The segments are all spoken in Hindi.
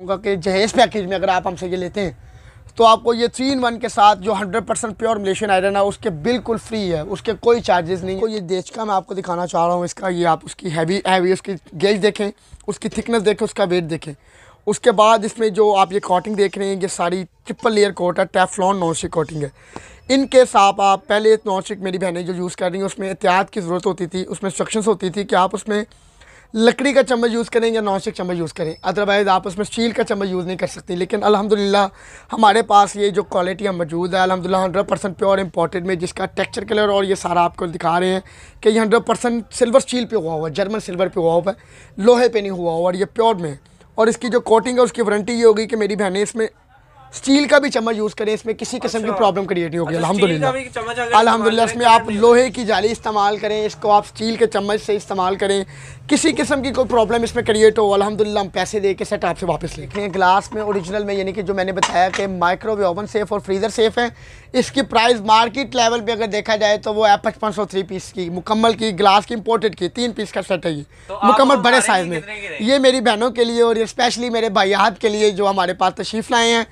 कहूँगा कि जहेज़ पैकेज में अगर आप हमसे ये लेते हैं तो आपको ये थ्री इन वन के साथ जो 100 परसेंट प्योर मलेशियन आयरन है उसके बिल्कुल फ्री है उसके कोई चार्जेस नहीं तो ये देश का मैं आपको दिखाना चाह रहा हूँ इसका ये आप उसकी हैवी हैवी उसकी गेज देखें उसकी थिकनेस देखें उसका वेट देखें उसके बाद इसमें जो आप ये कोटिंग देख रहे हैं ये सारी ट्रिपल लेयर कोट है टेफलॉन नॉनस्टिक कोटिंग है इन केस आप पहले नॉनस्टिक मेरी बहनें जो यूज़ कर रही हैं उसमें एहतियात की ज़रूरत होती थी उसमें इंस्ट्रक्शन होती थी कि आप उसमें लकड़ी का चम्मच यूज़ करें या नॉनस्टिक चम्मच यूज़ करें अदरवाइज़ आप उसमें स्टील का चम्मच यूज़ नहीं कर सकते लेकिन अल्हम्दुलिल्लाह हमारे पास ये जो क्वालिटी है मौजूद है अल्हम्दुलिल्लाह हंड्रेड परसेंट प्योर इम्पोर्टेड में जिसका टेक्सचर कलर और ये सारा आपको दिखा रहे हैं कि ये हंड्रेड परसेंट सिल्वर स्टील पर हुआ हुआ है जर्मन सिल्वर पर हुआ हुआ है लोहे पर नहीं हुआ हुआ और ये प्योर में और इसकी जो कोटिंग है उसकी वारंटी ये होगी कि मेरी ने इसमें स्टील का भी चम्मच यूज़ करें इसमें किसी किस्म की प्रॉब्लम अच्छा। क्रिएट नहीं होगी अच्छा, अलहमदिल्ला अलहमदिल्ला इसमें आप लोहे की जाली इस्तेमाल करें इसको आप स्टील के चम्मच से इस्तेमाल करें किसी किस्म की कोई प्रॉब्लम इसमें क्रिएट हो अलहमदिल्ला हम पैसे दे के सेट आपसे वापस लेते हैं ग्लास में ओरिजिनल में यानी कि जो मैंने बताया कि माइक्रोवे ओवन सेफ़ और फ्रीज़र सेफ़ है इसकी प्राइस मार्केट लेवल पे अगर देखा जाए तो वो है पचपन सौ थ्री पीस की मुकम्मल की ग्लास की इम्पोर्टेड की तीन पीस का सेट है ये तो मुकम्मल बड़े साइज़ में ये मेरी बहनों के लिए और इस्पेशली स्पेशली मेरे भाईहत के लिए जो हमारे पास तशीफ लाए हैं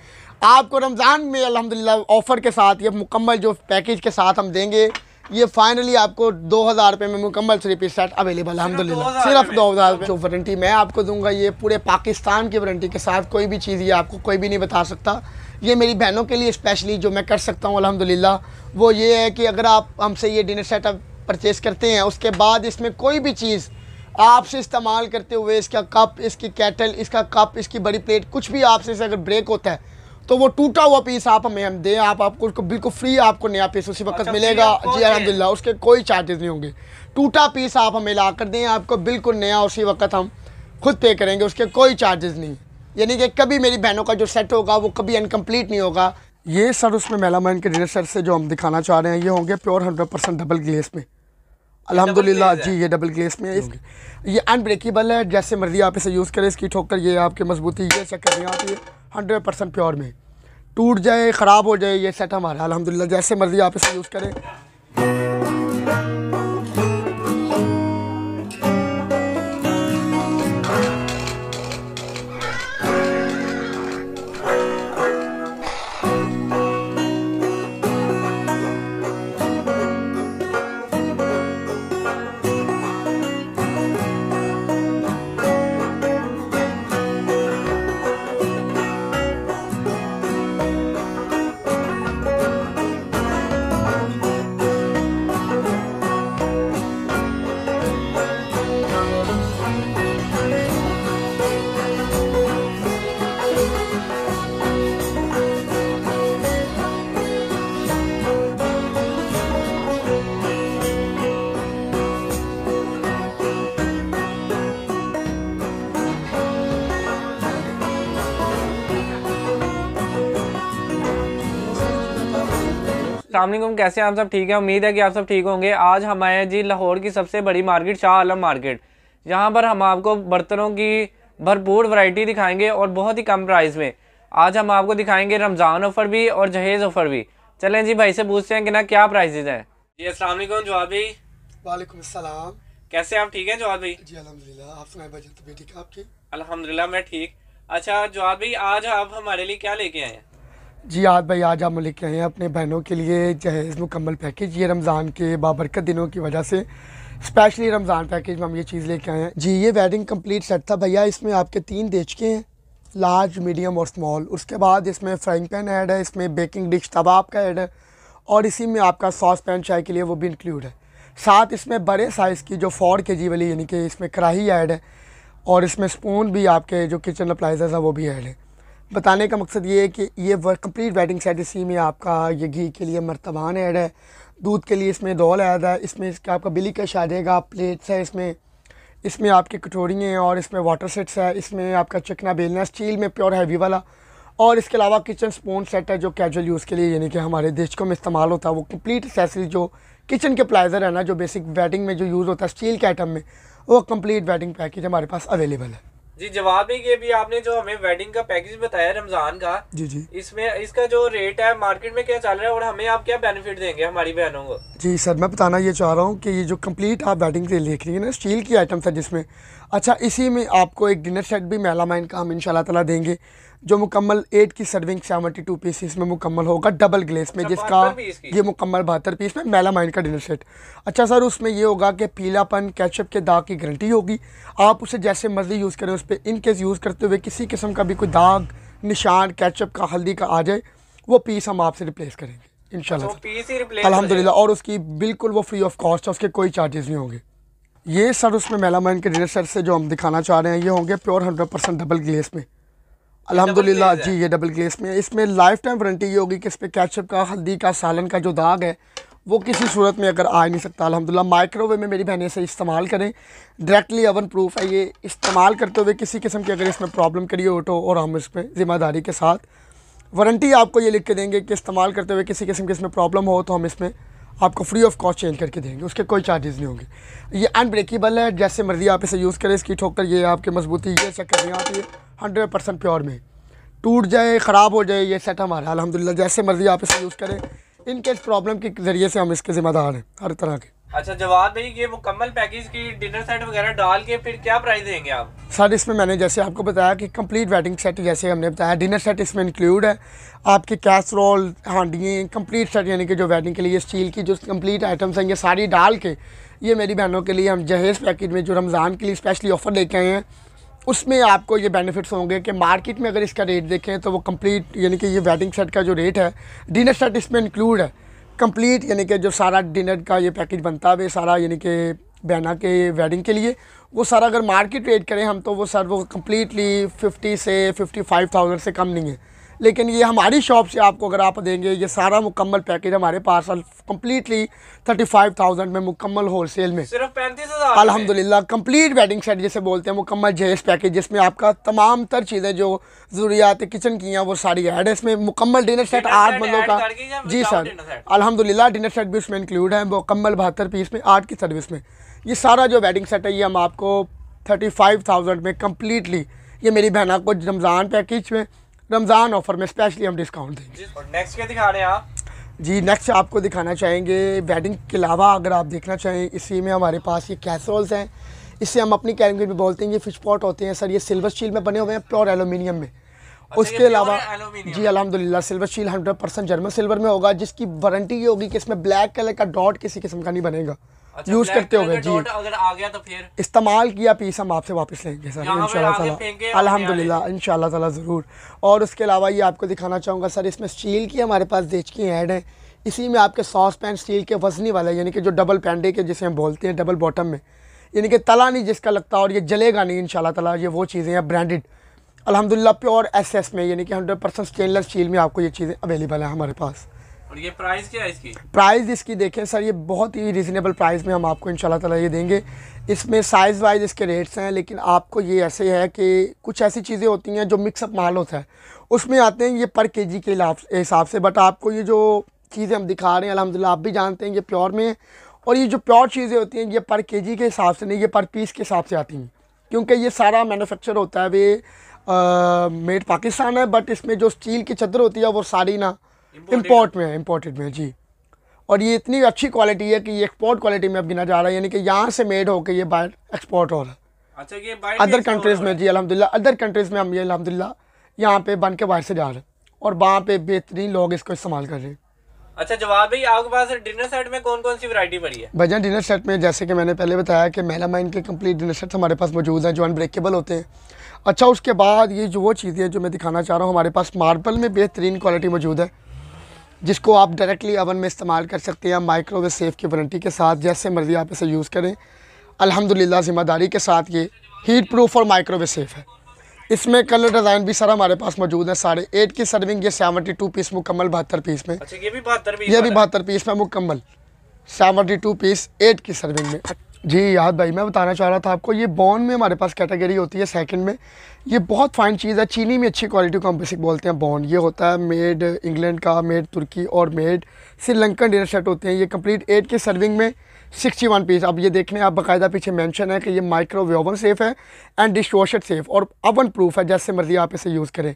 आपको रमज़ान में अलहमदिल्ला ऑफ़र के साथ ये मुकम्मल जो पैकेज के साथ हम देंगे ये फाइनली आपको दो हज़ार रुपये में मुकम्मल थ्री पीस सेट अवेलेबल अलहमदिल्ला सिर्फ दो हज़ार जो वारंटी मैं आपको दूंगा ये पूरे पाकिस्तान की वारंटी के साथ कोई भी चीज़ ये आपको कोई भी नहीं बता सकता ये मेरी बहनों के लिए स्पेशली जो मैं कर सकता हूँ अलहमदिल्ला वो ये है कि अगर आप हमसे ये डिनर सेट परचेज़ करते हैं उसके बाद इसमें कोई भी चीज़ आपसे इस्तेमाल करते हुए इसका कप इसकी कैटल इसका कप इसकी बड़ी प्लेट कुछ भी आपसे अगर ब्रेक होता है तो वो टूटा हुआ पीस आप हमें हम दें आप आपको उसको बिल्कुल फ्री आपको नया पीस उसी वक्त अच्छा, मिलेगा जी अलहमदिल्ला उसके कोई चार्जेस नहीं होंगे टूटा पीस आप हमें ला कर दें आपको बिल्कुल नया उसी वक्त हम खुद पे करेंगे उसके कोई चार्जेस नहीं यानी कि कभी मेरी बहनों का जो सेट होगा वो कभी अनकम्प्लीट नहीं होगा ये सर उसमें मैन के डिलेसर से जो हम दिखाना चाह रहे हैं ये होंगे pure hundred percent double glaze में अलहमदिल्ला जी ये डबल ग्लेस में है हम्म। ये अनब्रेकेबल है जैसे मर्जी आप इसे यूज़ करें इसकी ठोकर ये आपकी मजबूती ये चेक करें आप ये हंड्रेड परसेंट प्योर में टूट जाए ख़राब हो जाए ये सेट हमारा अलहमदिल्ला जैसे मर्ज़ी आप इसे यूज़ करें असलम कैसे आप सब ठीक है उम्मीद है कि आप सब ठीक होंगे आज हम आए जी लाहौर की सबसे बड़ी मार्केट शाह आलम मार्केट यहाँ पर हम आपको बर्तनों की भरपूर वैरायटी दिखाएंगे और बहुत ही कम प्राइस में आज हम आपको दिखाएंगे रमज़ान ऑफ़र भी और जहेज़ ऑफ़र भी चलें जी भाई से पूछते हैं कि ना क्या प्राइजेज हैं जी असल जवाब भाई वालेकुम असलम कैसे आप ठीक हैं जवाब भाई जी अलहमदिल्ला आप अलहमदिल्ला मैं ठीक अच्छा जवाब भाई आज आप हमारे लिए क्या लेके आए हैं जी आज भाई आज हम लेके आए हैं अपने बहनों के लिए जहेज़ मुकम्मल पैकेज ये रमज़ान के बाबरकत दिनों की वजह से स्पेशली रमज़ान पैकेज में हम ये चीज़ लेके आए हैं जी ये वेडिंग कंप्लीट सेट था भैया इसमें आपके तीन देचके हैं लार्ज मीडियम और स्मॉल उसके बाद इसमें फ्राइंग पैन ऐड है इसमें बेकिंग डिश तबाब का ऐड है और इसी में आपका सॉस पैन चाय के लिए वो भी इंक्लूड है साथ इसमें बड़े साइज़ की जो फोर के जी वाली यानी कि इसमें कढ़ाई ऐड है और इसमें स्पून भी आपके जो किचन अप्लाइजेज़ है वो भी ऐड है बताने का मकसद ये है कि ये वर्क कम्प्लीट वेडिंग सेट इसी में आपका ये घी के लिए मरतबान ऐड है दूध के लिए इसमें दौल ऐड है इसमें इसका आपका बिली कश आ जाएगा प्लेट्स है इसमें इसमें आपकी कटोरियाँ हैं और इसमें वाटर सेट्स है इसमें आपका चिकना बेलना स्टील में प्योर हैवी वाला और इसके अलावा किचन स्पून सेट है जो कैजुअल यूज़ के लिए यानी कि हमारे देशकों में इस्तेमाल होता है वो कम्प्लीट एसेसरी जो किचन के प्लाइजर है ना जो बेसिक वेडिंग में जो यूज़ होता है स्टील के आइटम में वो कम्प्लीट वेडिंग पैकेज हमारे पास अवेलेबल है जी जवाब ये भी आपने जो हमें वेडिंग का पैकेज बताया रमजान का जी जी इसमें इसका जो रेट है मार्केट में क्या चल रहा है और हमें आप क्या बेनिफिट देंगे हमारी बहनों को जी सर मैं बताना ये चाह रहा हूँ कि ये जो कंप्लीट आप वेडिंग के लिख रही है ना स्टील की आइटम्स है जिसमें अच्छा इसी में आपको एक डिनर सेट भी महिला माइन का हम इन तला देंगे जो मुकम्मल एट की सर्विंग सेवेंटी टू पीसीस में मुकम्मल होगा डबल ग्लेस में अच्छा, जिसका ये मुकम्मल बहत्तर पीस में मेला माइन का डिनर सेट अच्छा सर उसमें ये होगा कि पीलापन कैचअप के दाग की गारंटी होगी आप उसे जैसे मर्जी यूज़ करें उस पर इन केस यूज़ करते हुए किसी किस्म का भी कोई दाग निशान कैचअप का हल्दी का आ जाए वो पीस हम आपसे रिप्लेस करेंगे अच्छा, इन अलहमदिल्ला और उसकी बिल्कुल वो फ्री ऑफ कॉस्ट है उसके कोई चार्जेस नहीं होंगे ये सर उसमें मेलामाइन के सर से जो हम दिखाना चाह रहे हैं ये होंगे pure hundred percent double glaze में अल्हम्दुलिल्लाह जी ये डबल ग्लेस में इसमें लाइफ टाइम वारंटी ये होगी कि इस पर कैचअप का हल्दी का सालन का जो दाग है वो किसी सूरत में अगर आ नहीं सकता अलहमदिल्ला माइक्रोवेव में मेरी बहन इसे इस्तेमाल करें डायरेक्टली अवन प्रूफ है ये इस्तेमाल करते हुए किसी किस्म की अगर इसमें प्रॉब्लम करिए ऑटो और हम इस पर ज़िम्मेदारी के साथ वारंटी आपको ये लिख के देंगे कि इस्तेमाल करते हुए किसी किस्म की इसमें प्रॉब्लम हो तो हम इसमें आपको फ्री ऑफ कॉस्ट चेंज करके देंगे उसके कोई चार्जेस नहीं होंगे ये अनब्रेकेबल है जैसे मर्जी आप इसे यूज़ करें इसकी ठोकर ये आपकी मजबूती ये चेक करें आप ये हंड्रेड परसेंट प्योर में टूट जाए ख़राब हो जाए ये सेट हमारा अलहमदिल्ला जैसे मर्जी आप इसे यूज़ करें इनकेस प्रॉब्लम के ज़रिए से हम इसके ज़िम्मेदार हैं हर तरह के अच्छा जवाब भाई ये मुकम्मल पैकेज की डिनर सेट वगैरह डाल के फिर क्या प्राइस देंगे आप सर इसमें मैंने जैसे आपको बताया कि कंप्लीट वेडिंग सेट जैसे हमने बताया डिनर सेट इसमें इंक्लूड है आपके कैसरोल हांडिए कंप्लीट सेट यानी कि जो वेडिंग के लिए स्टील की जो कंप्लीट आइटम्स हैं ये सारी डाल के ये मेरी बहनों के लिए हम जहेज़ पैकेज में जो रमज़ान के लिए स्पेशली ऑफ़र लेके आए हैं उसमें आपको ये बेनिफिट्स होंगे कि मार्केट में अगर इसका रेट देखें तो वो कम्प्लीट यानी कि ये वेडिंग सेट का जो रेट है डिनर सेट इसमें इंक्लूड है कंप्लीट यानी कि जो सारा डिनर का ये पैकेज बनता है सारा यानी कि बहना के वेडिंग के लिए वो सारा अगर मार्केट रेट करें हम तो वो सर वो कम्प्लीटली फिफ्टी से फिफ्टी फाइव थाउजेंड से कम नहीं है लेकिन ये हमारी शॉप से आपको अगर आप देंगे ये सारा मुकम्मल पैकेज हमारे पास कम्प्लीटली थर्टी फाइव थाउजेंड में मुकम्मल होलसेल में सिर्फ अलहमदिल्ला कम्प्लीट वेडिंग सेट जैसे बोलते हैं मुकम्मल जहेज पैकेज जिसमें आपका तमाम तर चीज़ें जो ज़रूरियात किचन की हैं वो सारी ऐड है इसमें मुकम्मल डिनर सेट आठ बंदों का जी सर अलहमदिल्ला डिनर सेट भी उसमें इंक्लूड है मुकम्मल बहत्तर पीस में आठ की सर्विस में ये सारा जो वेडिंग सेट है ये हम आपको थर्टी फाइव थाउजेंड में कम्प्लीटली ये मेरी बहना को रमज़ान पैकेज में रमज़ान ऑफर में स्पेशली हम डिस्काउंट देंगे और नेक्स्ट क्या दिखा रहे हैं आप जी नेक्स्ट आपको दिखाना चाहेंगे वेडिंग के अलावा अगर आप देखना चाहें इसी में हमारे पास ये कैसरोल्स हैं इससे हम अपनी कैलगेट में बोलते हैं ये फिश पॉट होते हैं सर ये सिल्वर स्टील में बने हुए हैं प्योर एलुमिनियम में अच्छा उसके अलावा जी अलहमदिल्ला silver steel hundred percent German silver में होगा जिसकी वारंटी ये होगी कि इसमें ब्लैक कलर का डॉट किसी किस्म का नहीं बनेगा अच्छा, यूज करते हो गए जी अगर आ गया तो फिर इस्तेमाल किया पीस हम आपसे वापस लेंगे सर इन अलहमदिल्ला इन ताला ज़रूर और उसके अलावा ये आपको दिखाना चाहूँगा सर इसमें स्टील की हमारे पास देच की ऐड है इसी में आपके सॉस पैन स्टील के वजनी वाला यानी कि जो डबल पैंडे के जिसे हम बोलते हैं डबल बॉटम में यानी कि तला नहीं जिसका लगता और ये जलेगा नहीं इन ताला ये वो चीज़ें हैं ब्रांडेड अलहमदिल्ला प्योर एस में यानी कि हंड्रेड परसेंट स्टेनलेस स्टील में आपको ये चीज़ें अवेलेबल हैं हमारे पास और ये प्राइस क्या है इसकी प्राइस इसकी देखें सर ये बहुत ही रिजनेबल प्राइस में हम आपको इंशाल्लाह ताला ये देंगे इसमें साइज़ वाइज इसके रेट्स हैं लेकिन आपको ये ऐसे है कि कुछ ऐसी चीज़ें होती हैं जो मिक्सअप माल होता है उसमें आते हैं ये पर के जी के हिसाब से बट आपको ये जो चीज़ें हम दिखा रहे हैं अलहमदिल्ला आप भी जानते हैं ये प्योर में और ये जो प्योर चीज़ें होती हैं ये पर के जी के हिसाब से नहीं ये पर पीस के हिसाब से आती हैं क्योंकि ये सारा मैनुफेक्चर होता है वे मेड पाकिस्तान है बट इसमें जो स्टील की चदर होती है वो सारी ना इम्पोर्ट में है इम्पोर्टेड में जी और ये इतनी अच्छी क्वालिटी है कि ये एक्सपोर्ट क्वालिटी में अब गिना जा रहा है यानी कि यहाँ से मेड होकर ये बाहर एक्सपोर्ट हो रहा है अच्छा ये अदर कंट्रीज़ में जी अलहमदिल्ला अदर कंट्रीज़ में हम ये अलहमदिल्ला यहाँ पे बन के बाहर से जा रहे हैं और वहाँ पे बेहतरीन लोग इसको इस्तेमाल कर रहे हैं अच्छा जवाब है आपके पास डिनर सेट में कौन कौन सी वैरायटी पड़ी है भजन डिनर सेट में जैसे कि मैंने पहले बताया कि मेला माइन के कम्प्लीट डिनर सेट हमारे पास मौजूद हैं जो अनब्रेकेबल होते हैं अच्छा उसके बाद ये जो वो चीज़ें जो मैं दिखाना चाह रहा हूँ हमारे पास मार्बल में बेहतरीन क्वालिटी मौजूद है जिसको आप डायरेक्टली अवन में इस्तेमाल कर सकते हैं माइक्रोवेव सेफ की वारंटी के साथ जैसे मर्ज़ी आप इसे यूज़ करें अल्हम्दुलिल्लाह ज़िम्मेदारी के साथ ये हीट प्रूफ और माइक्रोवेव सेफ है इसमें कलर डिज़ाइन भी सारा हमारे पास मौजूद है साढ़े एट की सर्विंग ये सेवनटी टू पीस मुकम्मल बहत्तर पीस में अच्छा ये भी बहत्तर पीस ये भी बहत्तर पीस में मुकम्मल सेवनटी टू पीस एट की सर्विंग में जी याद भाई मैं बताना चाह रहा था आपको ये बॉन में हमारे पास कैटेगरी होती है सेकंड में ये बहुत फाइन चीज़ है चीनी में अच्छी क्वालिटी को हम बेसिक बोलते हैं बॉन ये होता है मेड इंग्लैंड का मेड तुर्की और मेड श्रीलंकन डिनर सेट होते हैं ये कंप्लीट एट के सर्विंग में सिक्सटी वन पीस अब ये देख लें आप बाकायदा पीछे मेंशन है कि ये माइक्रोवेवन सेफ़ है एंड डिश वॉशर सेफ़ और अवन प्रूफ है जैसे मर्ज़ी आप इसे यूज़ करें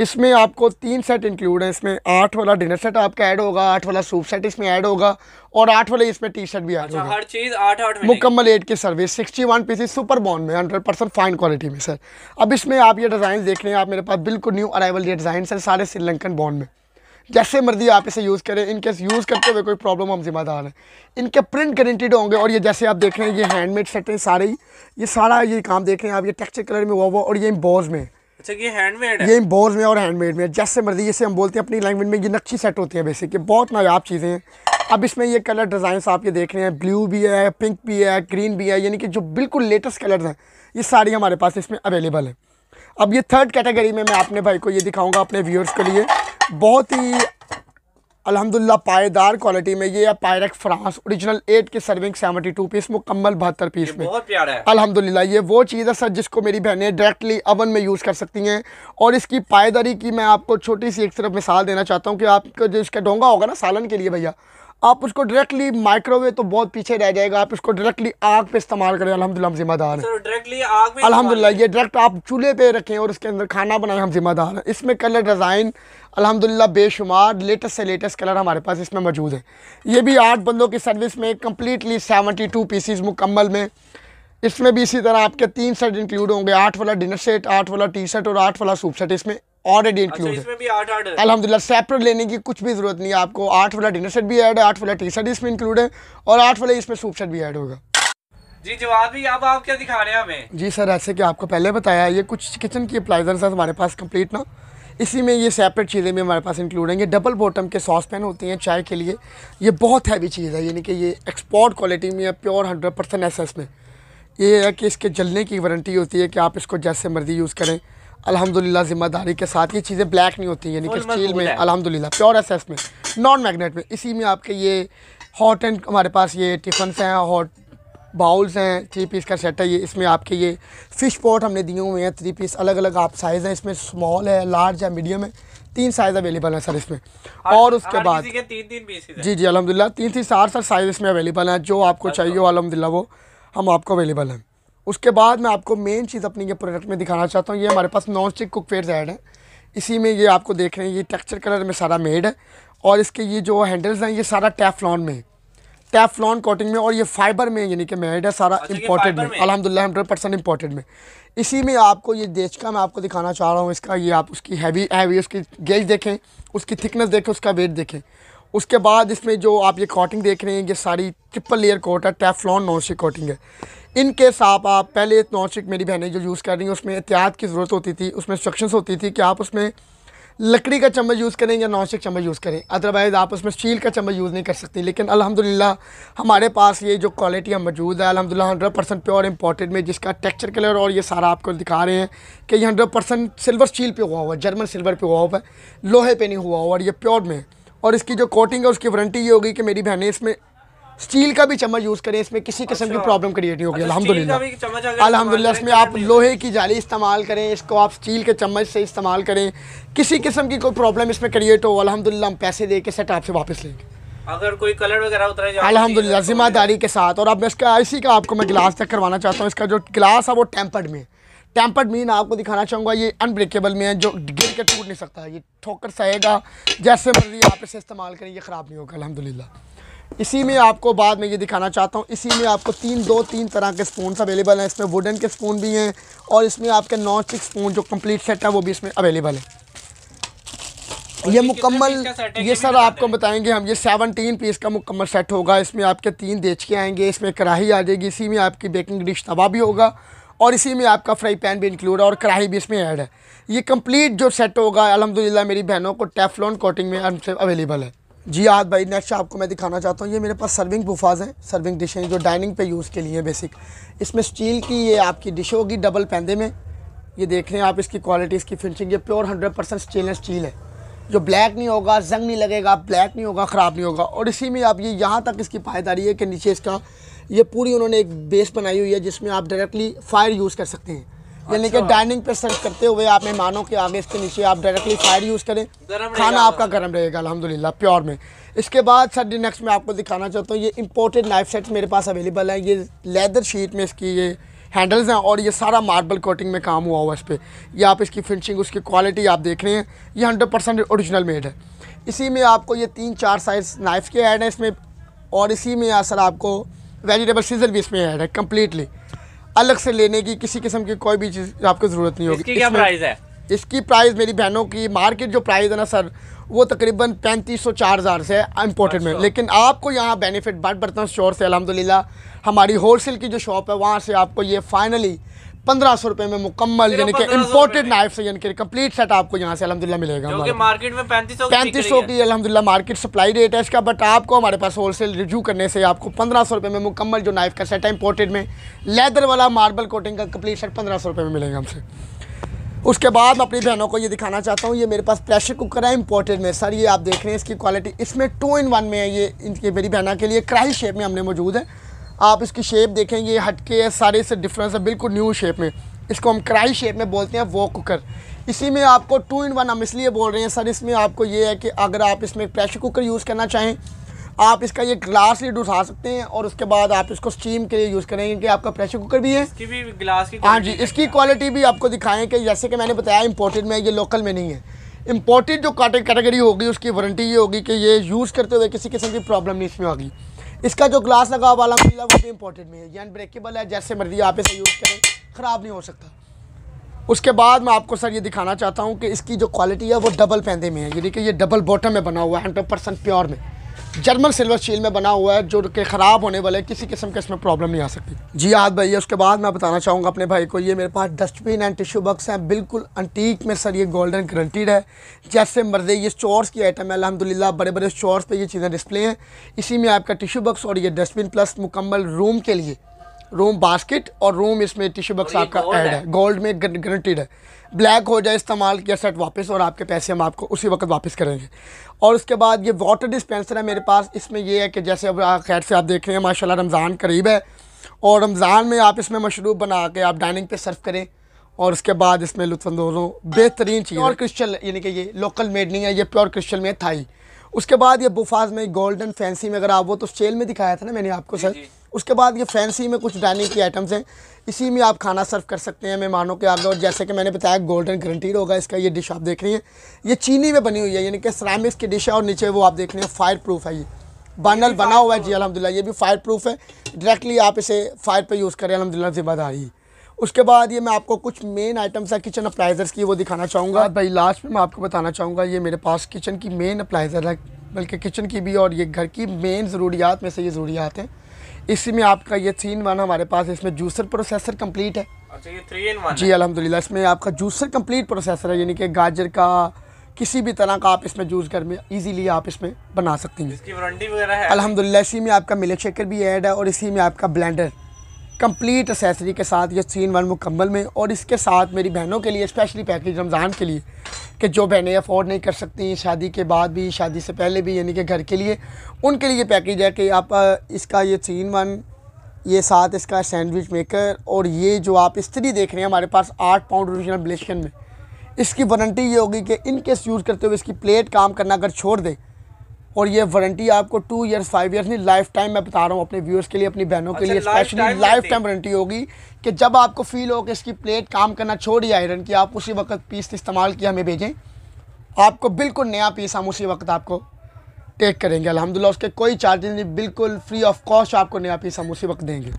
इसमें आपको तीन सेट इंक्लूड है इसमें आठ वाला डिनर सेट आपका ऐड होगा आठ वाला सूप सेट इसमें ऐड होगा और आठ वाले इसमें टी शर्ट भी आ जाएगा अच्छा, होगा हर चीज़ आठ आठ मुकम्मल एट की service sixty one piece super bond में हंड्रेड परसेंट फाइन क्वालिटी में सर अब इसमें आप ये डिज़ाइन देख रहे हैं आप मेरे पास बिल्कुल न्यू अराइवल ये डिज़ाइन सर सारे श्रीलंकन बॉन्ड में जैसे मर्जी आप इसे यूज़ करें इनकेस यूज़ करते हुए कोई प्रॉब्लम हम जिम्मेदार हैं इनके प्रिंट गारंटीड होंगे और ये जैसे आप देख रहे हैं ये हैंडमेड सेट हैं सारे ही ये सारा ये काम देख रहे हैं आप ये टेक्सचर कलर में हुआ हुआ और ये बॉज में है अच्छा ये हैंडमेड है ये बोर्स में और हैंडमेड में जैसे मर्जी जैसे हम बोलते हैं अपनी लैंग्वेज में ये नक्शी सेट होते हैं बेसिक ये बहुत नायाब चीज़ें हैं अब इसमें ये कलर डिज़ाइन आप ये देख रहे हैं ब्लू भी है पिंक भी है ग्रीन भी है यानी कि जो बिल्कुल लेटेस्ट कलर्स हैं ये सारी हमारे पास इसमें अवेलेबल है अब ये थर्ड कैटेगरी में मैं अपने भाई को ये दिखाऊंगा अपने व्यूअर्स के लिए बहुत ही अलहमदिल्ला पायेदार क्वालिटी में ये है पायरक फ्रांस ओरिजिनल एट की सर्विंग सेवेंटी टू पीस मुकम्मल बहत्तर पीस में बहुत प्यारा है अलहमदिल्ला ये वो चीज़ है सर जिसको मेरी बहनें डायरेक्टली अवन में यूज़ कर सकती हैं और इसकी पायेदारी की मैं आपको छोटी सी एक सिर्फ मिसाल देना चाहता हूँ कि आपका जो इसका डोंगा होगा ना सालन के लिए भैया आप उसको डायरेक्टली माइक्रोवेव तो बहुत पीछे रह जाएगा आप इसको डायरेक्टली आग पे इस्तेमाल करें अलहमदिल्ला हम जिम्मेदार हैं अलहमदिल्ला ये डायरेक्ट आप चूल्हे पे रखें और उसके अंदर खाना बनाएं हम जिम्मेदार हैं इसमें कलर डिज़ाइन अलहमदिल्ला बेशुमार लेटेस्ट से लेटेस्ट कलर हमारे पास इसमें मौजूद है ये भी आठ बंदों की सर्विस में कम्प्लीटली सेवेंटी टू पीसीज मुकम्मल में इसमें भी इसी तरह आपके तीन सेट इंक्लूड होंगे आठ वाला डिनर सेट आठ वाला टी सेट और आठ वाला सूप सेट इसमें ऑलरेडी इंक्लूड अच्छा, है अलहमदिल्ला सेपरेट लेने की कुछ भी ज़रूरत नहीं है आपको आठ वाला डिनर सेट भी ऐड है आठ वाला टी शर्ट इसमें इंक्लूड है और आठ वाला इसमें सूप सेट भी ऐड होगा जी जवाब भी अब आप क्या दिखा रहे हैं हमें जी सर ऐसे कि आपको पहले बताया ये कुछ किचन की अप्लाइजर्स है हमारे पास कंप्लीट ना इसी में ये सेपरेट चीज़ें भी हमारे पास इंक्लूड हैं ये डबल बॉटम के सॉस पैन होते हैं चाय के लिए ये बहुत हैवी चीज़ है यानी कि ये एक्सपोर्ट क्वालिटी में है प्योर हंड्रेड परसेंट एस में ये है कि इसके जलने की वारंटी होती है कि आप इसको जैसे मर्जी यूज़ करें अलहमदिल्ला जिम्मेदारी के साथ ये चीज़ें ब्लैक नहीं होती यानी कि स्टील में अलहमदिल्ला प्योर एसेस में नॉन मैग्नेट में इसी में आपके ये हॉट एंड हमारे पास ये टिफ़न्स हैं हॉट बाउल्स हैं थ्री पीस का सेट है ये इसमें आपके ये फ़िश पॉट हमने दिए हुए हैं थ्री पीस अलग अलग आप साइज़ हैं इसमें स्मॉल है लार्ज है मीडियम है तीन साइज़ अवेलेबल हैं सर इसमें और उसके बाद तीन तीन पीस जी जी अलहमदिल्ला तीन तीन चार सर साइज़ इसमें अवेलेबल हैं जो आपको अच्छा। चाहिए वो अलहमदिल्ला वो हम आपको अवेलेबल हैं उसके बाद मैं आपको मेन चीज़ अपनी ये प्रोडक्ट में दिखाना चाहता हूँ ये हमारे पास नॉन स्टिक कुकवेयर सैड है इसी में ये आपको देख रहे हैं ये टेक्सचर कलर में सारा मेड है और इसके ये जो हैंडल्स हैं ये सारा टैफलॉन में है टैफलॉन कोटिंग में और ये फाइबर में यानी कि मेड है सारा इम्पोर्टेड अच्छा, में अलहमदिल्ला हंड्रेड परसेंट इम्पोर्टेड में इसी में आपको ये देश का मैं आपको दिखाना चाह रहा हूँ इसका ये आप उसकी हैवी हैवी उसकी गेज देखें उसकी थिकनेस देखें उसका वेट देखें उसके बाद इसमें जो आप ये कोटिंग देख रहे हैं ये सारी ट्रिपल लेयर कोट है टेफलॉन नॉनस्टिक कोटिंग है इन केस आप आप पहले नॉनस्टिक मेरी बहनें जो यूज़ कर रही हैं उसमें एहतियात की ज़रूरत होती थी उसमें इंस्ट्रक्शंस होती थी कि आप उसमें लकड़ी का चम्मच यूज़ करें या नॉनस्टिक चम्मच यूज़ करें अदरवाइज़ आप उसमें स्टील का चम्मच यूज़ नहीं कर सकती लेकिन अलहमदिल्ला हमारे पास ये जो क्वालिटी है मौजूद है अलहमदिल्ला हंड्रेड परसेंट प्योर इम्पोर्टेड में जिसका टेक्चर कलर और ये सारा आपको दिखा रहे हैं कि ये हंड्रेड परसेंट सिल्वर स्टील पर हुआ हुआ है जर्मन सिल्वर पर हुआ हुआ है लोहे पर नहीं हुआ हुआ और ये प्योर में है और इसकी जो कोटिंग है उसकी वारंटी ये होगी कि मेरी बहन ने इसमें स्टील का भी चम्मच यूज़ करें इसमें किसी किस्म की प्रॉब्लम अच्छा। क्रिएट नहीं होगी अलहमदिल्ला अलहमदिल्ला इसमें तो आप लोहे की जाली इस्तेमाल करें इसको आप स्टील के चम्मच से इस्तेमाल करें किसी किस्म की कोई प्रॉब्लम इसमें क्रिएट हो अलहमदिल्ला हम पैसे दे के सेट आपसे वापस लेंगे अगर कोई कलर वगैरह उतरा अलहमदिल्ला तो तो जिम्मेदारी के साथ और अब मैं इसका इसी का आपको मैं गिलास चेक करवाना चाहता हूँ इसका जो गिलास है वो टेम्पर्ड में है टेम्पर्ड मीन आपको दिखाना चाहूँगा ये अनब्रेकेबल में है जो गिर के टूट नहीं सकता ये ठोकर सहेगा जैसे मर्जी आप इसे इस्तेमाल करें ये ख़राब नहीं होगा अलहमदिल्ला इसी में आपको बाद में ये दिखाना चाहता हूँ इसी में आपको तीन दो तीन तरह के स्पून अवेलेबल हैं इसमें वुडन के स्पून भी हैं और इसमें आपके नॉन स्टिक स्पून जो कम्प्लीट सेट है वो भी इसमें अवेलेबल है ये मुकम्मल ये सर आपको बताएंगे हम ये सेवनटीन पीस का मुकम्मल सेट होगा इसमें आपके तीन देचके आएंगे इसमें कढ़ाई आ जाएगी इसी में आपकी बेकिंग डिश तवा भी होगा और इसी में आपका फ्राई पैन भी इंक्लूड है और कढ़ाई भी इसमें ऐड है ये कंप्लीट जो सेट होगा अलहमदिल्ला मेरी बहनों को टेफलॉन कोटिंग में हमसे अवेलेबल है जी आज हाँ, भाई नेक्स्ट आपको मैं दिखाना चाहता हूँ ये मेरे पास सर्विंग बुफाज हैं सर्विंग डिशें जो डाइनिंग पे यूज़ के लिए बेसिक इसमें स्टील की ये आपकी डिश होगी डबल पैंदे में ये देख लें आप इसकी क्वालिटी इसकी फिनिशिंग ये pure hundred percent steel steel है जो ब्लैक नहीं होगा जंग नहीं लगेगा ब्लैक नहीं होगा ख़राब नहीं होगा और इसी में आप ये यहाँ तक इसकी पायदारी है कि नीचे इसका ये पूरी उन्होंने एक बेस बनाई हुई है जिसमें आप डायरेक्टली फायर यूज़ कर सकते हैं यानी कि डाइनिंग अच्छा। पे सर्व करते हुए आप मेहमानों के आगे इसके नीचे आप डायरेक्टली फायर यूज़ करें खाना आपका गर्म रहेगा अलहमदिल्ला प्योर में इसके बाद सर नेक्स्ट में आपको दिखाना चाहता हूँ ये इम्पोर्टेड नाइफ सेट्स मेरे पास अवेलेबल हैं ये लेदर शीट में इसकी ये हैंडल्स हैं और ये सारा मार्बल कोटिंग में काम हुआ हुआ इस पर यह आप इसकी फिनिशिंग उसकी क्वालिटी आप देख रहे हैं ये हंड्रेड परसेंट औरिजिनल मेड है इसी में आपको ये तीन चार साइज नाइफ के ऐड हैं इसमें और इसी में सर आपको वेजिटेबल सीजन भी इसमें ऐड है कम्प्लीटली अलग से लेने की किसी किस्म की कोई भी चीज़ आपको ज़रूरत नहीं होगी इसकी क्या प्राइस है इसकी प्राइस मेरी बहनों की मार्केट जो प्राइस है ना सर वो तकरीबन पैंतीस सौ चार हज़ार से इम्पोर्टेड में अच्छा। लेकिन आपको यहाँ बेनिफिट बाट बर्तन स्टोर से अलहमदिल्ला हमारी होलसेल की जो शॉप है वहाँ से आपको ये फाइनली पंद्रह सौ रुपए में मुकम्मल यानी कि इम्पोर्टेड नाइफ से यानी कि कंप्लीट सेट आपको यहाँ से अलहमदिल्ला मिलेगा मार्केट में पैंतीस सौ की अलहमदिल्ला मार्केट सप्लाई रेट है इसका बट आपको हमारे पास होल सेल रिव्यू करने से आपको पंद्रह सौ रुपये में मुकम्मल जो नाइफ का सेट है इम्पोर्टेड में लेदर वाला मार्बल कोटिंग का कंप्लीट सेट पंद्रह सौ रुपये में मिलेगा हमसे उसके बाद मैं अपनी बहनों को ये दिखाना चाहता हूँ ये मेरे पास प्रेशर कुकर है इम्पोर्टेड में सर ये आप देख रहे हैं इसकी क्वालिटी इसमें टू इन वन में है ये इनकी मेरी बहना के लिए क्राई शेप में हमने मौजूद है आप इसकी शेप देखें ये हटके है सारे से डिफरेंस है बिल्कुल न्यू शेप में इसको हम कढ़ाई शेप में बोलते हैं वो कुकर इसी में आपको टू इन वन हम इसलिए बोल रहे हैं सर इसमें आपको ये है कि अगर आप इसमें प्रेशर कुकर यूज़ करना चाहें आप इसका ये ग्लास लीड उठा सकते हैं और उसके बाद आप इसको स्टीम के लिए यूज़ करेंगे कि आपका प्रेशर कुकर भी है इसकी भी ग्लास की हाँ जी इसकी क्वालिटी भी आपको दिखाएं कि जैसे कि मैंने बताया इम्पोर्टेड में ये लोकल में नहीं है इम्पोर्टेड जो कैटेगरी होगी उसकी वारंटी ये होगी कि ये यूज़ करते हुए किसी किस्म की प्रॉब्लम नहीं इसमें होगी इसका जो ग्लास लगा वाला मिला वो भी इम्पोर्टेड में है ये अनब्रेकेबल है जैसे मर्जी आप इसे यूज़ करें ख़राब नहीं हो सकता उसके बाद मैं आपको सर ये दिखाना चाहता हूँ कि इसकी जो क्वालिटी है वो डबल पैंदे में है यानी कि ये डबल बॉटम में बना हुआ है हंड्रेड परसेंट प्योर में जर्मल सिल्वर स्टील में बना हुआ है जो कि ख़राब होने वाले किसी किस्म का इसमें प्रॉब्लम नहीं आ सकती जी याद भाई उसके बाद मैं बताना चाहूँगा अपने भाई को ये मेरे पास डस्टबिन एंड टिश्यू बक्स हैं बिल्कुल अंटीक में सर ये गोल्डन ग्रंटीड है जैसे मर्ज़े ये स्टोर्स की आइटम है अलहमदिल्ला बड़े बड़े स्टोर्स पर ये चीज़ें डिस्प्ले हैं इसी में आपका टिशू बक्स और ये डस्टबिन प्लस मुकम्मल रूम के लिए रोम बास्केट और रोम इसमें टिश्यू बक्स आपका एड है गोल्ड में गारंटीड है ब्लैक हो जाए इस्तेमाल किया सेट वापस और आपके पैसे हम आपको उसी वक्त वापस करेंगे और उसके बाद ये वाटर डिस्पेंसर है मेरे पास इसमें ये है कि जैसे अब खैर से आप देख रहे हैं माशाल्लाह रमज़ान करीब है और रमज़ान में आप इसमें मशरूब बना के आप डाइनिंग पे सर्व करें और उसके बाद इसमें लुफानंदोज हो बेहतरीन चीज़ और क्रिस्टल यानी कि ये लोकल मेड नहीं है ये प्योर क्रिस्टल में थाई उसके बाद ये बुफाज में गोल्डन फैंसी में अगर आप वो तो सेल में दिखाया था ना मैंने आपको सर उसके बाद ये फैंसी में कुछ डाइनिंग की आइटम्स हैं इसी में आप खाना सर्व कर सकते हैं मेहमानों के आगे और जैसे कि मैंने बताया गोल्डन ग्रंटीड होगा इसका ये डिश आप देख रही हैं ये चीनी में बनी हुई है यानी कि सरामिक्स की डिश है और नीचे वो आप देख रहे हैं फायर प्रूफ है ये बर्नल बना हुआ है जी अलहमदिल्ला ये भी फायर प्रूफ है डायरेक्टली आप इसे फायर पर यूज़ करें अलहमदिल्ला जिम्मेदारी उसके बाद ये मैं आपको कुछ मेन आइटम्स है किचन अप्लाइजर्स की वो दिखाना चाहूँगा भाई लास्ट में मैं आपको बताना चाहूँगा ये मेरे पास किचन की मेन अप्लाइजर है बल्कि किचन की भी और ये घर की मेन ज़रूरियात में से ये ज़रूरियात हैं इसी में आपका ये थ्री इन वन हमारे पास इसमें जूसर प्रोसेसर कंप्लीट है अच्छा ये जी अलहमदिल्ला इसमें आपका जूसर कंप्लीट प्रोसेसर है यानी कि गाजर का किसी भी तरह का आप इसमें जूस घर में इजीली आप इसमें बना सकते हैं इसकी वारंटी वगैरह है अलहमदिल्ला इसी में आपका मिल्क शेकर भी ऐड है और इसी में आपका ब्लेंडर कंप्लीट असेसरी के साथ ये सीन वन मुकम्मल में और इसके साथ मेरी बहनों के लिए स्पेशली पैकेज रमज़ान के लिए कि जो बहनें अफोर्ड नहीं कर सकती शादी के बाद भी शादी से पहले भी यानी कि घर के लिए उनके लिए पैकेज है कि आप इसका ये सीन वन ये साथ इसका सैंडविच मेकर और ये जो आप इस्त्री देख रहे हैं हमारे पास आठ पाउंड ओरिजिनल ब्लेशन में इसकी वारंटी ये होगी कि इन केस यूज़ करते हुए इसकी प्लेट काम करना अगर छोड़ दे और ये वारंटी आपको टू ईयर्स फाइव ईयर्स नहीं लाइफ टाइम मैं बता रहा हूँ अपने व्यूअर्स के लिए अपनी बहनों के अच्छा, लिए स्पेशली लाइफ टाइम वारंटी होगी कि जब आपको फील हो कि इसकी प्लेट काम करना छोड़ी आयरन की आप उसी वक्त पीस इस्तेमाल किया हमें भेजें आपको बिल्कुल नया पीस हम उसी वक्त आपको टेक करेंगे अलहमदिल्ला उसके कोई चार्जेस नहीं बिल्कुल फ्री ऑफ कॉस्ट आपको नया पीस हम उसी वक्त देंगे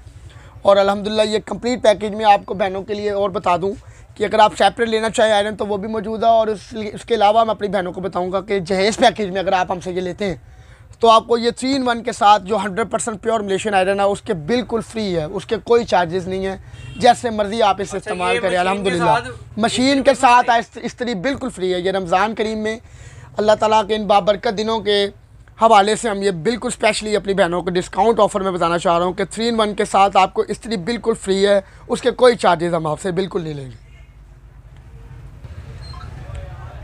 और अलहमदिल्ला ये कंप्लीट पैकेज में आपको बहनों के लिए और बता दूँ कि अगर आप सेपरेट लेना चाहें आयरन तो वो भी मौजूद है और उसके अलावा मैं अपनी बहनों को बताऊँगा कि जहेज़ पैकेज में अगर आप हमसे ये लेते हैं तो आपको ये थ्री इन वन के साथ जो hundred percent pure Malaysian iron है उसके बिल्कुल फ्री है उसके कोई चार्जेस नहीं है जैसे मर्जी आप इसे अच्छा इस्तेमाल करें अलहमदिल्ला मशीन के साथ इस्त्री बिल्कुल फ्री है ये रमज़ान करीम में अल्लाह ताला के इन बाबरकत दिनों के हवाले से हम ये बिल्कुल स्पेशली अपनी बहनों को डिस्काउंट ऑफर में बताना चाह रहा हूँ कि थ्री इन वन के साथ आपको इस्त्री बिल्कुल फ्री है उसके कोई चार्जेस हम आपसे बिल्कुल नहीं लेंगे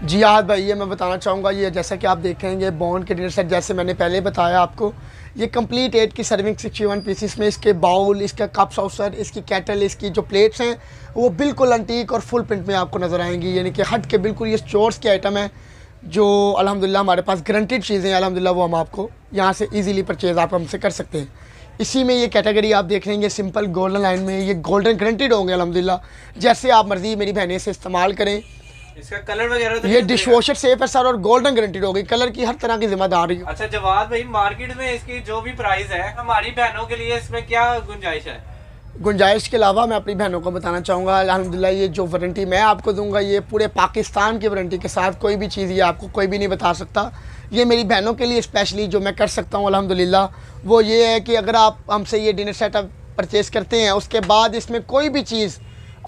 जी हाँ भाई ये मैं बताना चाहूँगा ये जैसा कि आप देखेंगे बॉन्ड के डिनर सेट जैसे मैंने पहले बताया आपको ये कंप्लीट एट की सर्विंग 61 पीसीस में इसके बाउल इसका कप सॉसर इसकी कैटल इसकी जो प्लेट्स हैं वो बिल्कुल अंटीक और फुल प्रिंट में आपको नज़र आएंगी यानी कि हट के बिल्कुल ये चोर्स के आइटम है जो अलहमदिल्ला हमारे पास ग्रंटेड चीज़ें हैं अलहमदिल्ला वो हम आपको यहाँ से ईजिली परचेज़ आप हमसे कर सकते हैं इसी में ये कैटेगरी आप देख रहे हैं सिंपल गोल्डन लाइन में ये गोल्डन ग्रंटेड होंगे अलहमदिल्ला जैसे आप मर्ज़ी मेरी बहनें से इस्तेमाल करें इसका कलर वगैरह तो ये डिश वॉशर सेफ है सर और गोल्डन गारंटीड होगी कलर की हर तरह की जिम्मेदारी अच्छा जवाब भाई मार्केट में इसकी जो भी प्राइस है हमारी बहनों के लिए इसमें क्या गुंजाइश है गुंजाइश के अलावा मैं अपनी बहनों को बताना चाहूँगा अलहमदिल्ला ये जो वारंटी मैं आपको दूंगा ये पूरे पाकिस्तान की वारंटी के साथ कोई भी चीज़ ये आपको कोई भी नहीं बता सकता ये मेरी बहनों के लिए स्पेशली जो मैं कर सकता हूँ अलहमदिल्ला वो ये है कि अगर आप हमसे ये डिनर सेटअप परचेज़ करते हैं उसके बाद इसमें कोई भी चीज़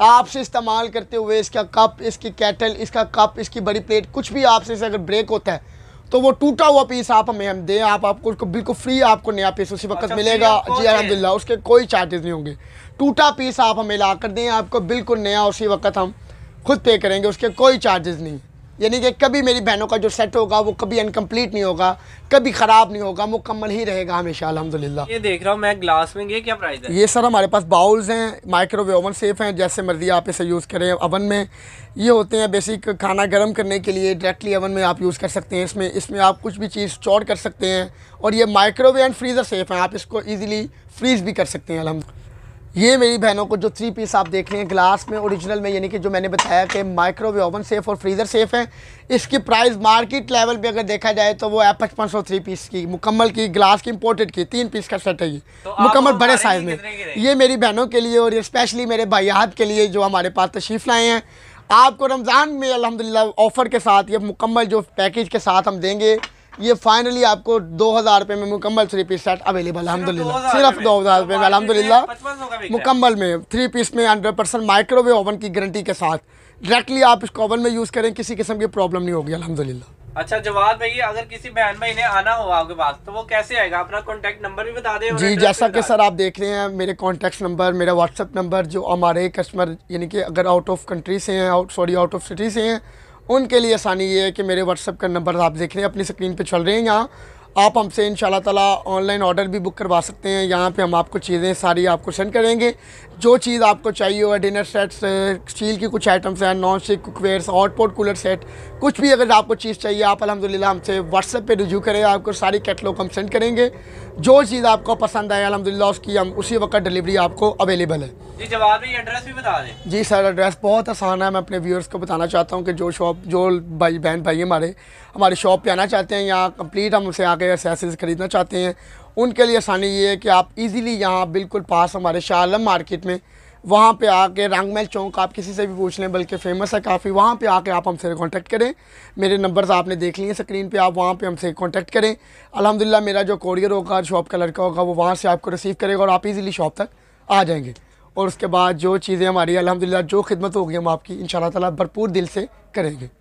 आपसे इस्तेमाल करते हुए इसका कप इसकी कैटल इसका कप इसकी बड़ी प्लेट कुछ भी आपसे से अगर ब्रेक होता है तो वो टूटा हुआ पीस आप हमें हम दें आप आपको उसको बिल्कुल फ्री आपको नया पीस उसी वक्त अच्छा, मिलेगा जी अलहमदिल्ला उसके कोई चार्जेस नहीं होंगे टूटा पीस आप हमें ला कर दें आपको बिल्कुल नया उसी वक्त हम खुद पे करेंगे उसके कोई चार्जेस नहीं यानी कि कभी मेरी बहनों का जो सेट होगा वो कभी अनकम्प्लीट नहीं होगा कभी ख़राब नहीं होगा मुकम्मल ही रहेगा हमेशा अलहमदिल्ला ये देख रहा हूँ मैं ग्लास में ये क्या प्राइस है ये सर हमारे पास बाउल्स हैं माइक्रोवे ओवन सेफ़ हैं जैसे मर्ज़ी आप इसे यूज़ करें ओवन में ये होते हैं बेसिक खाना गर्म करने के लिए डायरेक्टली ओवन में आप यूज़ कर सकते हैं इसमें इसमें आप कुछ भी चीज़ स्टोर कर सकते हैं और ये माइक्रोवे एंड फ्रीज़र सेफ़ हैं आप इसको ईज़िली फ्रीज़ भी कर सकते हैं अलहमद ये मेरी बहनों को जो थ्री पीस आप देख रहे हैं ग्लास में ओरिजिनल में यानी कि जो मैंने बताया कि माइक्रोवेव ओवन सेफ़ और फ्रीज़र सेफ़ है इसकी प्राइस मार्केट लेवल पे अगर देखा जाए तो वो है पचपन सौ थ्री पीस की मुकम्मल की ग्लास की इम्पोर्टेड की तीन पीस का सेट है ये तो मुकम्मल बड़े साइज़ में ये मेरी बहनों के लिए और स्पेशली मेरे भाईहत के लिए जो हमारे पास तशरीफ़ लाए हैं आपको रमज़ान में अलहमदिल्ला ऑफ़र के साथ ये मुकम्मल जो पैकेज के साथ हम देंगे ये फाइनली आपको दो हज़ार रुपये में मुकम्मल थ्री पीस सेट अवेलेबल अलहमदिल्ला सिर्फ दो हज़ार रुपये में अलहमदिल्ला तो मुकम्मल में थ्री पीस में हंड्रेड परसेंट माइक्रोवेव ओवन की गारंटी के साथ डायरेक्टली आप इसको ओवन में यूज़ करें किसी किस्म की प्रॉब्लम नहीं होगी अलहमदिल्ला अच्छा जवाब भैया अगर किसी बहन भाई ने आना हो आपके पास तो वो कैसे आएगा अपना कॉन्टैक्ट नंबर भी बता दें जी जैसा कि सर आप देख रहे हैं मेरे कॉन्टैक्ट नंबर मेरा व्हाट्सअप नंबर जो हमारे कस्टमर यानी कि अगर आउट ऑफ कंट्री से हैं सॉरी आउट ऑफ सिटी से हैं उनके लिए आसानी ये है कि मेरे व्हाट्सअप का नंबर आप देख रहे हैं अपनी स्क्रीन पे चल रहे हैं यहाँ आप हमसे इन ताला ऑनलाइन ऑर्डर भी बुक करवा सकते हैं यहाँ पे हम आपको चीज़ें सारी आपको सेंड करेंगे जो चीज़ आपको चाहिए होगा डिनर सेट्स से स्टील की कुछ आइटम्स हैं non stick cookwares hotpot cooler set कुछ भी अगर आपको चीज़ चाहिए आप अलहमदिल्ला हमसे व्हाट्सएप पे रिज्यू करें आपको सारी कैटलॉग हम सेंड करेंगे जो चीज़ आपको पसंद आए अलहमदिल्ला उसकी हम उसी वक्त डिलीवरी आपको अवेलेबल है जी जवाब एड्रेस भी बता दें जी सर एड्रेस बहुत आसान है मैं अपने व्यूअर्स को बताना चाहता हूँ कि जो शॉप जो भाई बहन भाई हमारे हमारी शॉप पर आना चाहते हैं यहाँ कम्प्लीट हम उसे आके एसेसरीज ख़रीदना चाहते हैं उनके लिए आसानी ये है कि आप इजीली यहाँ बिल्कुल पास हमारे शाहम मार्केट में वहाँ पे आके महल चौक आप किसी से भी पूछ लें बल्कि फ़ेमस है काफ़ी वहाँ पे आके आप हमसे कांटेक्ट करें मेरे नंबर्स आपने देख लिए स्क्रीन पे आप वहाँ पे हमसे कांटेक्ट करें अल्हम्दुलिल्लाह मेरा जो कोरियर होगा शॉप का लड़का होगा वो वहाँ से आपको रिसीव करेगा और आप इजीली शॉप तक आ जाएंगे और उसके बाद जो चीज़ें हमारी अलहमदिल्ला जो खिदमत होगी हम आपकी इन ताला भरपूर दिल से करेंगे